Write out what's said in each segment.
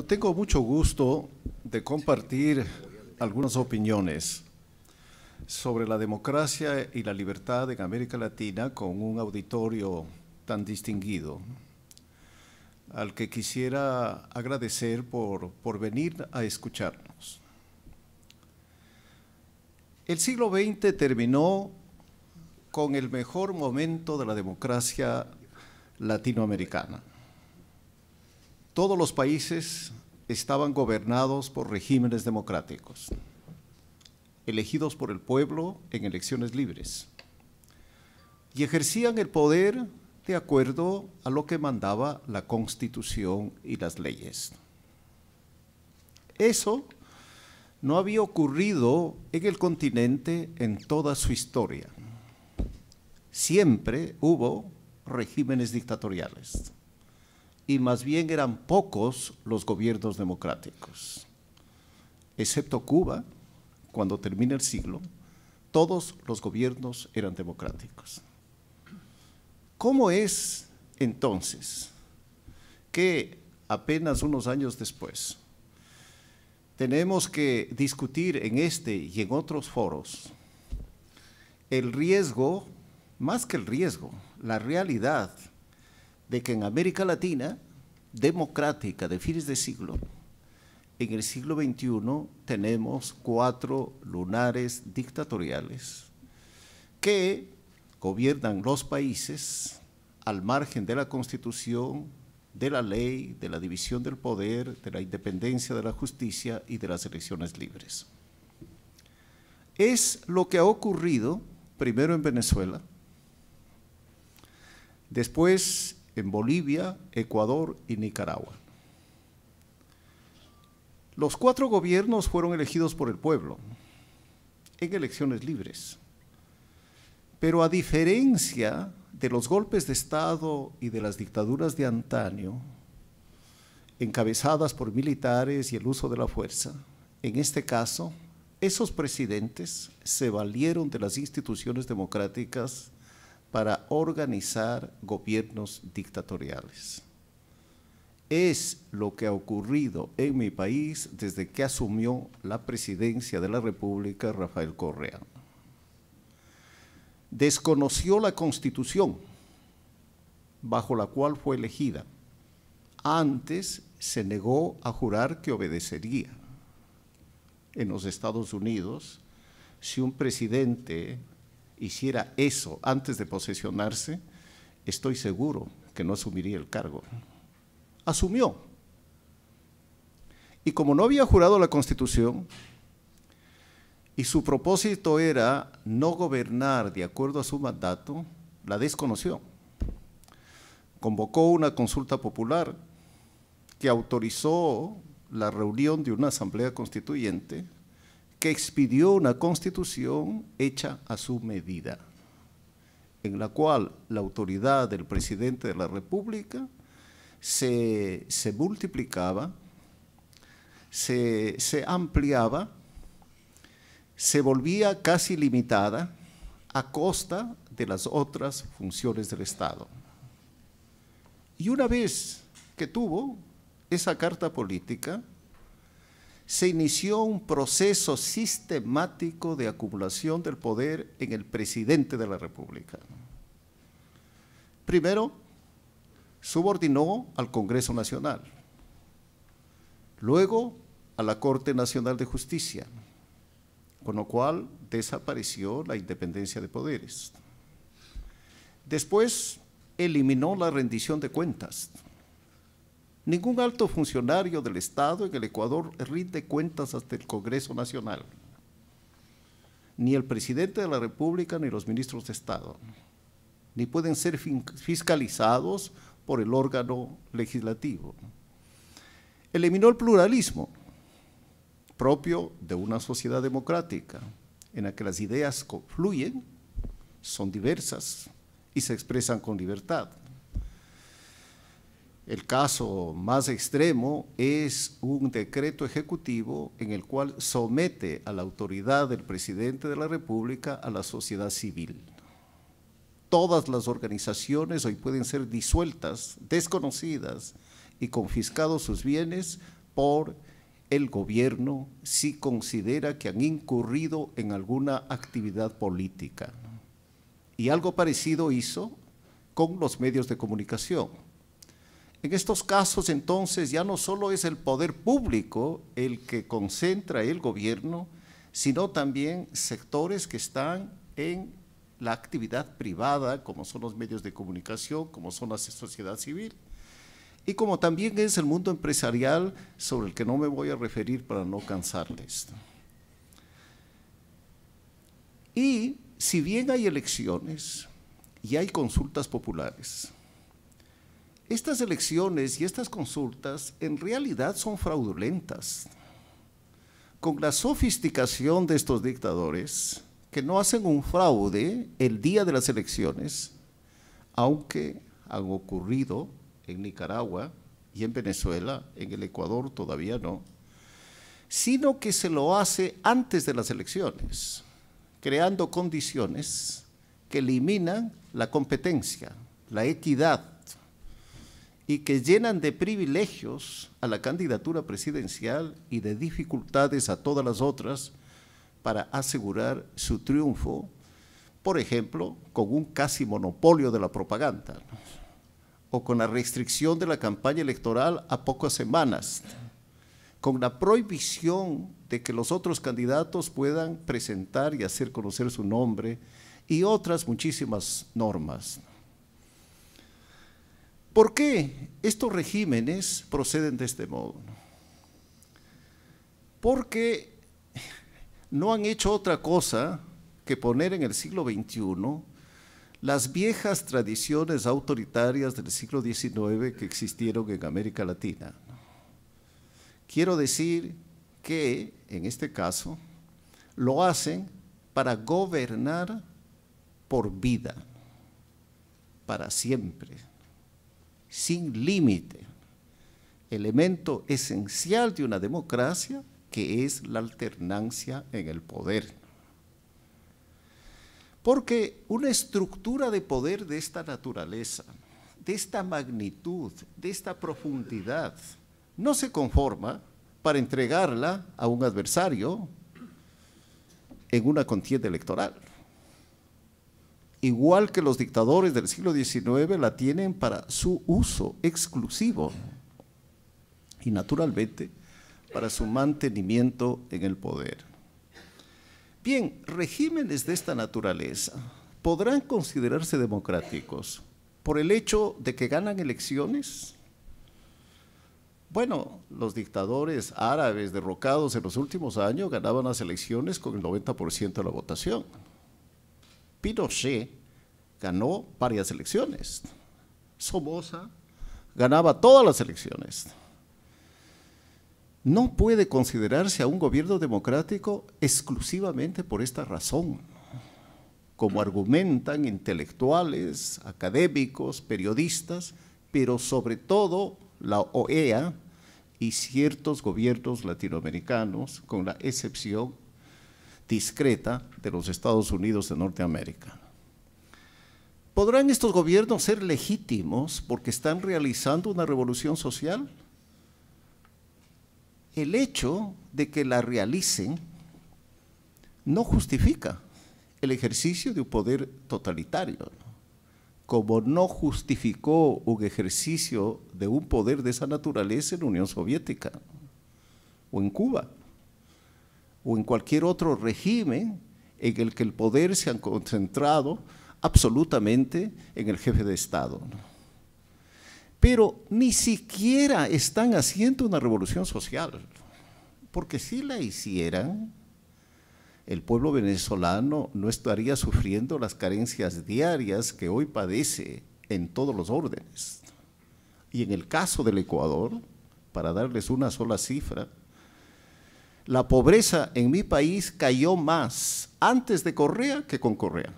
tengo mucho gusto de compartir algunas opiniones sobre la democracia y la libertad en América Latina con un auditorio tan distinguido, al que quisiera agradecer por, por venir a escucharnos. El siglo XX terminó con el mejor momento de la democracia latinoamericana todos los países estaban gobernados por regímenes democráticos, elegidos por el pueblo en elecciones libres, y ejercían el poder de acuerdo a lo que mandaba la Constitución y las leyes. Eso no había ocurrido en el continente en toda su historia. Siempre hubo regímenes dictatoriales y más bien eran pocos los gobiernos democráticos. Excepto Cuba, cuando termina el siglo, todos los gobiernos eran democráticos. ¿Cómo es entonces que apenas unos años después tenemos que discutir en este y en otros foros el riesgo, más que el riesgo, la realidad de que en América Latina, democrática de fines de siglo, en el siglo XXI tenemos cuatro lunares dictatoriales que gobiernan los países al margen de la Constitución, de la ley, de la división del poder, de la independencia de la justicia y de las elecciones libres. Es lo que ha ocurrido primero en Venezuela, después en Bolivia, Ecuador y Nicaragua. Los cuatro gobiernos fueron elegidos por el pueblo en elecciones libres. Pero a diferencia de los golpes de Estado y de las dictaduras de antaño, encabezadas por militares y el uso de la fuerza, en este caso, esos presidentes se valieron de las instituciones democráticas para organizar gobiernos dictatoriales. Es lo que ha ocurrido en mi país desde que asumió la presidencia de la República Rafael Correa. Desconoció la constitución bajo la cual fue elegida. Antes se negó a jurar que obedecería. En los Estados Unidos, si un presidente hiciera eso antes de posesionarse, estoy seguro que no asumiría el cargo. Asumió. Y como no había jurado la Constitución, y su propósito era no gobernar de acuerdo a su mandato, la desconoció. Convocó una consulta popular que autorizó la reunión de una asamblea constituyente que expidió una constitución hecha a su medida, en la cual la autoridad del presidente de la República se, multiplicaba, se, se ampliaba, se volvía casi limitada a costa de las otras funciones del Estado. Y una vez que tuvo esa carta política, se inició un proceso sistemático de acumulación del poder en el presidente de la República. Primero, subordinó al Congreso Nacional, luego a la Corte Nacional de Justicia, con lo cual desapareció la independencia de poderes. Después eliminó la rendición de cuentas Ningún alto funcionario del Estado en el Ecuador rinde cuentas hasta el Congreso Nacional. Ni el presidente de la República ni los ministros de Estado. Ni pueden ser fiscalizados por el órgano legislativo. Eliminó el pluralismo propio de una sociedad democrática en la que las ideas confluyen, son diversas y se expresan con libertad el caso más extremo es un decreto ejecutivo en el cual somete a la autoridad del presidente de la República a la sociedad civil. Todas las organizaciones hoy pueden ser disueltas, desconocidas y confiscados sus bienes por el gobierno si considera que han incurrido en alguna actividad política. Y algo parecido hizo con los medios de comunicación en estos casos entonces ya no solo es el poder público el que concentra el gobierno, sino también sectores que están en la actividad privada, como son los medios de comunicación, como son la sociedad civil, y como también es el mundo empresarial sobre el que no me voy a referir para no cansarles. Y si bien hay elecciones y hay consultas populares, estas elecciones y estas consultas en realidad son fraudulentas. Con la sofisticación de estos dictadores, que no hacen un fraude el día de las elecciones, aunque han ocurrido en Nicaragua y en Venezuela, en el Ecuador todavía no, sino que se lo hace antes de las elecciones, creando condiciones que eliminan la competencia, la equidad, y que llenan de privilegios a la candidatura presidencial y de dificultades a todas las otras para asegurar su triunfo, por ejemplo, con un casi monopolio de la propaganda o con la restricción de la campaña electoral a pocas semanas, con la prohibición de que los otros candidatos puedan presentar y hacer conocer su nombre y otras muchísimas normas. ¿Por qué estos regímenes proceden de este modo? Porque no han hecho otra cosa que poner en el siglo XXI las viejas tradiciones autoritarias del siglo XIX que existieron en América Latina. Quiero decir que, en este caso, lo hacen para gobernar por vida, para siempre sin límite, elemento esencial de una democracia que es la alternancia en el poder. Porque una estructura de poder de esta naturaleza, de esta magnitud, de esta profundidad, no se conforma para entregarla a un adversario en una contienda electoral igual que los dictadores del siglo XIX, la tienen para su uso exclusivo y naturalmente para su mantenimiento en el poder. Bien, regímenes de esta naturaleza podrán considerarse democráticos por el hecho de que ganan elecciones. Bueno, los dictadores árabes derrocados en los últimos años ganaban las elecciones con el 90% de la votación. Pinochet ganó varias elecciones. Somoza ganaba todas las elecciones. No puede considerarse a un gobierno democrático exclusivamente por esta razón, como argumentan intelectuales, académicos, periodistas, pero sobre todo la OEA y ciertos gobiernos latinoamericanos, con la excepción discreta de los Estados Unidos de Norteamérica. ¿Podrán estos gobiernos ser legítimos porque están realizando una revolución social? El hecho de que la realicen no justifica el ejercicio de un poder totalitario. Como no justificó un ejercicio de un poder de esa naturaleza en la Unión Soviética o en Cuba o en cualquier otro régimen en el que el poder se ha concentrado absolutamente en el jefe de Estado. Pero ni siquiera están haciendo una revolución social, porque si la hicieran, el pueblo venezolano no estaría sufriendo las carencias diarias que hoy padece en todos los órdenes. Y en el caso del Ecuador, para darles una sola cifra, la pobreza en mi país cayó más antes de Correa que con Correa.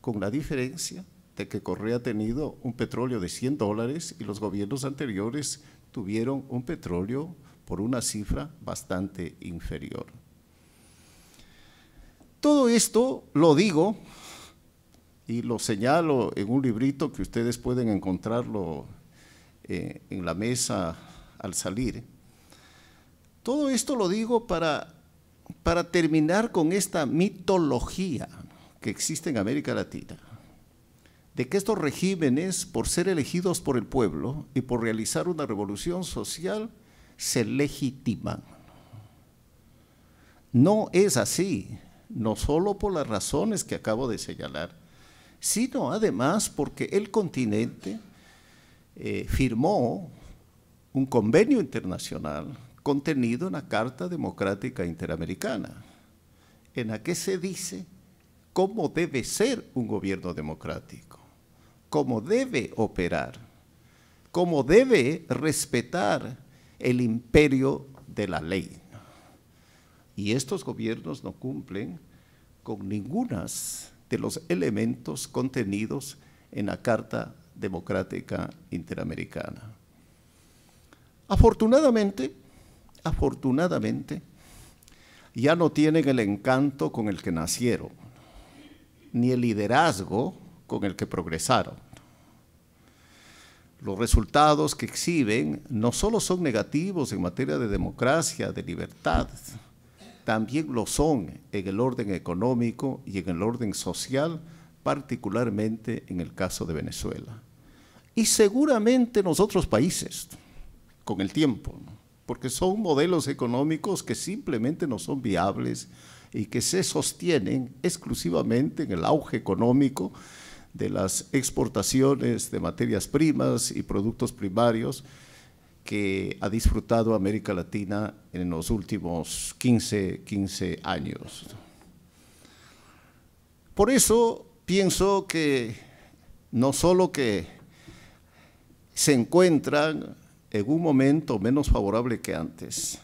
Con la diferencia de que Correa ha tenido un petróleo de 100 dólares y los gobiernos anteriores tuvieron un petróleo por una cifra bastante inferior. Todo esto lo digo y lo señalo en un librito que ustedes pueden encontrarlo eh, en la mesa al salir todo esto lo digo para, para terminar con esta mitología que existe en América Latina, de que estos regímenes, por ser elegidos por el pueblo y por realizar una revolución social, se legitiman. No es así, no solo por las razones que acabo de señalar, sino además porque el continente eh, firmó un convenio internacional contenido en la Carta Democrática Interamericana, en la que se dice cómo debe ser un gobierno democrático, cómo debe operar, cómo debe respetar el imperio de la ley. Y estos gobiernos no cumplen con ninguno de los elementos contenidos en la Carta Democrática Interamericana. Afortunadamente, afortunadamente, ya no tienen el encanto con el que nacieron, ni el liderazgo con el que progresaron. Los resultados que exhiben no solo son negativos en materia de democracia, de libertad, también lo son en el orden económico y en el orden social, particularmente en el caso de Venezuela. Y seguramente en los otros países, con el tiempo porque son modelos económicos que simplemente no son viables y que se sostienen exclusivamente en el auge económico de las exportaciones de materias primas y productos primarios que ha disfrutado América Latina en los últimos 15, 15 años. Por eso pienso que no solo que se encuentran en un momento menos favorable que antes,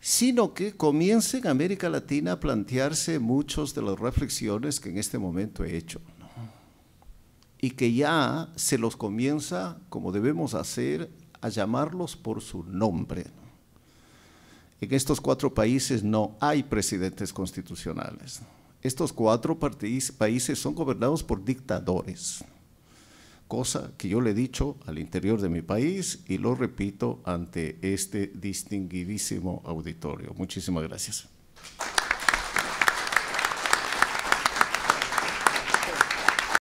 sino que comience en América Latina a plantearse muchas de las reflexiones que en este momento he hecho y que ya se los comienza, como debemos hacer, a llamarlos por su nombre. En estos cuatro países no hay presidentes constitucionales. Estos cuatro países son gobernados por dictadores cosa que yo le he dicho al interior de mi país y lo repito ante este distinguidísimo auditorio. Muchísimas gracias.